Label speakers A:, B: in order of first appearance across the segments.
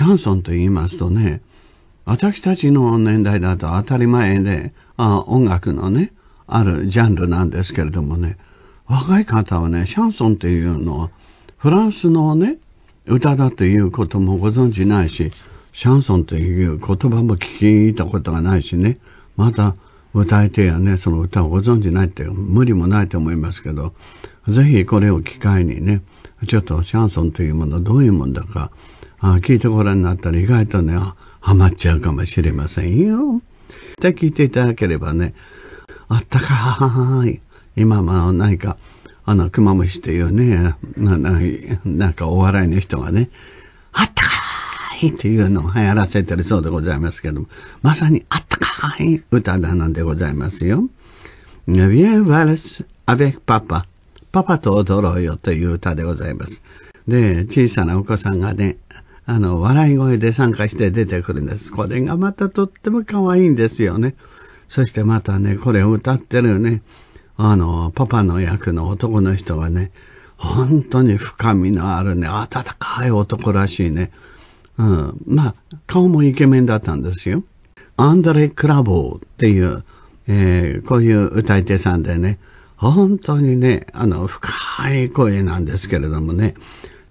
A: シャンソンと言いますとね、私たちの年代だと当たり前で、あ音楽のね、あるジャンルなんですけれどもね、若い方はね、シャンソンっていうのは、フランスのね、歌だということもご存じないし、シャンソンという言葉も聞いたことがないしね、また歌い手やね、その歌をご存知ないって無理もないと思いますけど、ぜひこれを機会にね、ちょっとシャンソンというものどういうもんだか、あ聞いてごらになったら意外とね、ハマっちゃうかもしれませんよ。って聞いていただければね、あったかい。今も何か、あの、クマムシっていうね、なななんかお笑いの人がね、あったかいっていうのを流行らせてるそうでございますけども、まさにあったかい歌だなんでございますよ。v i e n パパと踊ろうよという歌でございます。で、小さなお子さんがね、あの、笑い声で参加して出てくるんです。これがまたとっても可愛いんですよね。そしてまたね、これを歌ってるね、あの、パパの役の男の人がね、本当に深みのあるね、温かい男らしいね。うん。まあ、顔もイケメンだったんですよ。アンドレ・クラボーっていう、えー、こういう歌い手さんでね、本当にね、あの、深い声なんですけれどもね。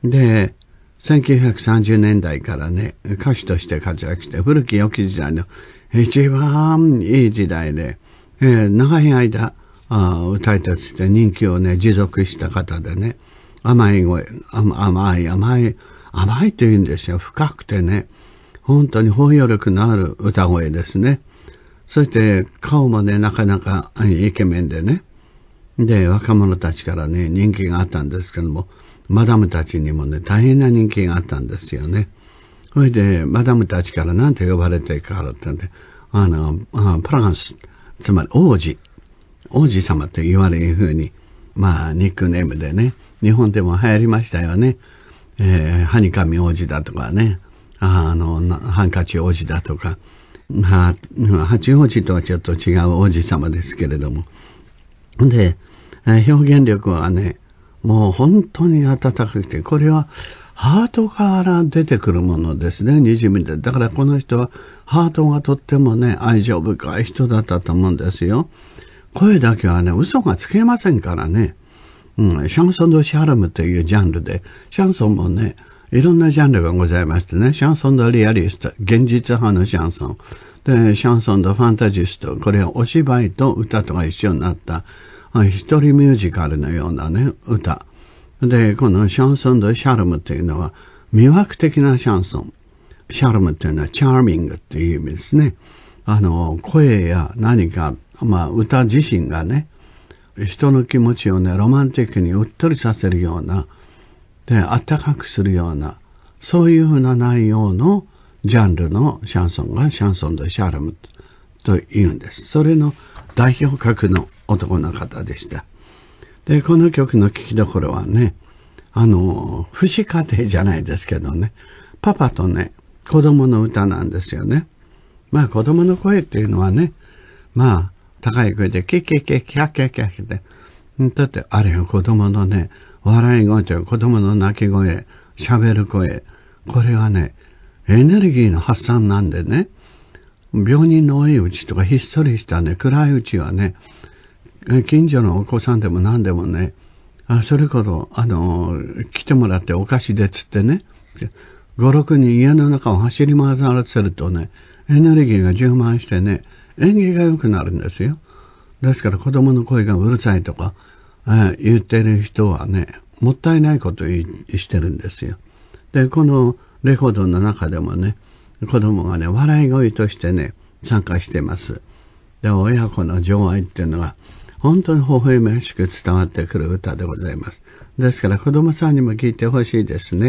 A: で、1930年代からね、歌手として活躍して、古き良き時代の一番いい時代で、えー、長い間あ、歌い手として人気をね、持続した方でね、甘い声、甘い、甘い、甘いって言うんですよ。深くてね、本当に包容力のある歌声ですね。そして顔もね、なかなかイケメンでね。で、若者たちからね、人気があったんですけども、マダムたちにもね、大変な人気があったんですよね。それで、マダムたちから何て呼ばれてからってんで、あの、あプランス、つまり王子、王子様と言われるふうに、まあ、ニックネームでね、日本でも流行りましたよね。えー、ハニカミ王子だとかね、あの、ハンカチ王子だとか、まあ、八王子とはちょっと違う王子様ですけれども。で、表現力はね、もう本当に暖かくて、これはハートから出てくるものですね、にじみで。だからこの人はハートがとってもね、愛情深い人だったと思うんですよ。声だけはね、嘘がつけませんからね。うん、シャンソン・ド・シャルムというジャンルで、シャンソンもね、いろんなジャンルがございましてね、シャンソン・ド・リアリスト、現実派のシャンソン、で、シャンソン・ド・ファンタジスト、これはお芝居と歌とが一緒になった、一人ミュージカルのようなね、歌。で、このシャンソン・ド・シャルムっていうのは、魅惑的なシャンソン。シャルムっていうのはチャーミングっていう意味ですね。あの、声や何か、まあ、歌自身がね、人の気持ちをね、ロマンティックにうっとりさせるような、で、あったかくするような、そういうふうな内容のジャンルのシャンソンがシャンソン・ド・シャルムというんです。それの代表格の男の方でした。で、この曲の聴きどころはね、あの、不死家庭じゃないですけどね、パパとね、子供の歌なんですよね。まあ子供の声っていうのはね、まあ高い声でキキキキャキャキャキャって、だってあれよ子供のね、笑い声という子供の泣き声、喋る声、これはね、エネルギーの発散なんでね、病人の多いうちとかひっそりしたね、暗いうちはね、近所のお子さんでも何でもね、あそれこそ、あの、来てもらってお菓子でつってね、5、6人家の中を走り回させるとね、エネルギーが充満してね、縁起が良くなるんですよ。ですから子供の声がうるさいとか、えー、言ってる人はね、もったいないことしてるんですよ。で、このレコードの中でもね、子供がね、笑い声としてね、参加してます。で、親子の情愛っていうのが、本当に微笑ましく伝わってくる歌でございます。ですから子供さんにも聴いてほしいですね。